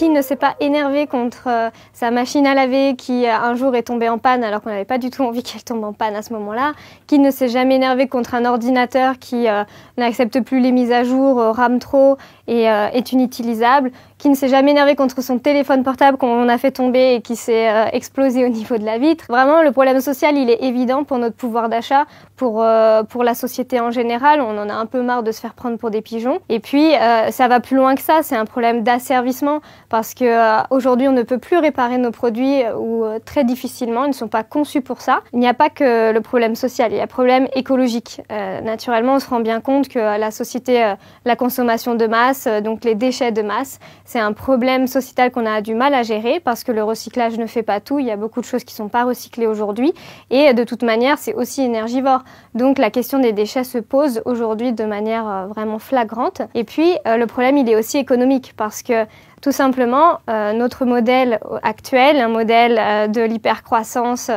qui ne s'est pas énervé contre euh, sa machine à laver qui euh, un jour est tombée en panne alors qu'on n'avait pas du tout envie qu'elle tombe en panne à ce moment-là Qui ne s'est jamais énervé contre un ordinateur qui euh, n'accepte plus les mises à jour, rame trop et est inutilisable qui ne s'est jamais énervé contre son téléphone portable qu'on a fait tomber et qui s'est euh, explosé au niveau de la vitre. Vraiment, le problème social, il est évident pour notre pouvoir d'achat, pour, euh, pour la société en général. On en a un peu marre de se faire prendre pour des pigeons. Et puis, euh, ça va plus loin que ça. C'est un problème d'asservissement parce que aujourd'hui, on ne peut plus réparer nos produits ou très difficilement. Ils ne sont pas conçus pour ça. Il n'y a pas que le problème social. Il y a problème écologique. naturellement, on se rend bien compte que la société, la consommation de masse, donc les déchets de masse, c'est un problème sociétal qu'on a du mal à gérer parce que le recyclage ne fait pas tout. Il y a beaucoup de choses qui ne sont pas recyclées aujourd'hui. Et de toute manière, c'est aussi énergivore. Donc la question des déchets se pose aujourd'hui de manière euh, vraiment flagrante. Et puis euh, le problème, il est aussi économique parce que tout simplement, euh, notre modèle actuel, un modèle de l'hypercroissance,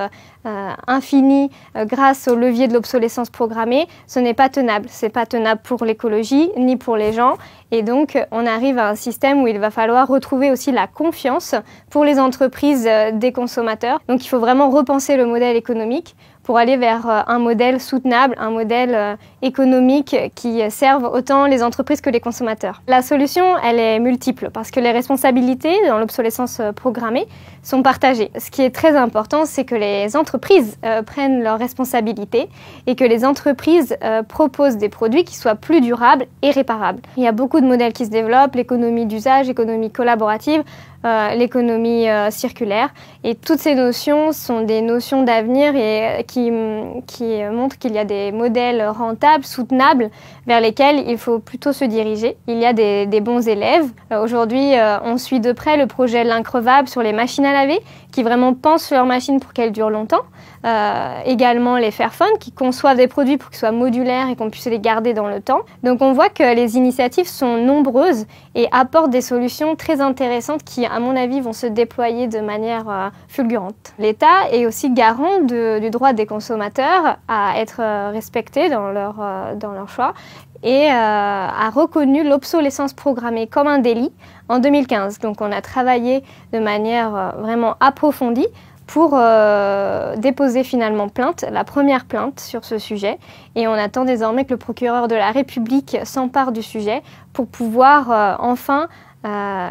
euh, infini euh, grâce au levier de l'obsolescence programmée, ce n'est pas tenable. Ce n'est pas tenable pour l'écologie ni pour les gens. Et donc, euh, on arrive à un système où il va falloir retrouver aussi la confiance pour les entreprises des consommateurs. Donc, il faut vraiment repenser le modèle économique pour aller vers euh, un modèle soutenable, un modèle euh, économique qui euh, serve autant les entreprises que les consommateurs. La solution, elle est multiple parce que les responsabilités dans l'obsolescence programmée sont partagées. Ce qui est très important, c'est que les entreprises prennent leurs responsabilités et que les entreprises proposent des produits qui soient plus durables et réparables. Il y a beaucoup de modèles qui se développent, l'économie d'usage, l'économie collaborative, l'économie circulaire et toutes ces notions sont des notions d'avenir et qui, qui montre qu'il y a des modèles rentables, soutenables, vers lesquels il faut plutôt se diriger. Il y a des, bons élèves. Euh, aujourd'hui, euh, on suit de près le projet L'Increvable sur les machines à laver, qui vraiment pensent leurs machines pour qu'elles durent longtemps. Euh, également les Fairphone, qui conçoivent des produits pour qu'ils soient modulaires et qu'on puisse les garder dans le temps. Donc on voit que les initiatives sont nombreuses et apportent des solutions très intéressantes qui, à mon avis, vont se déployer de manière fulgurante. L'État est aussi garant du droit des consommateurs à être euh, respectés dans leur, euh, dans leur choix et euh, a reconnu l'obsolescence programmée comme un délit en 2015. Donc on a travaillé de manière vraiment approfondie pour déposer finalement plainte, la première plainte sur ce sujet. Et on attend désormais que le procureur de la République s'empare du sujet pour pouvoir enfin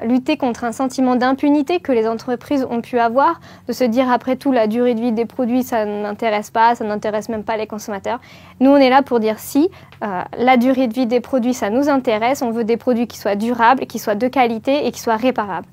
lutter contre un sentiment d'impunité que les entreprises ont pu avoir, de se dire après tout la durée de vie des produits, ça n'intéresse pas, ça n'intéresse même pas les consommateurs. Nous, on est là pour dire si euh, la durée de vie des produits, ça nous intéresse, on veut des produits qui soient durables, qui soient de qualité et qui soient réparables.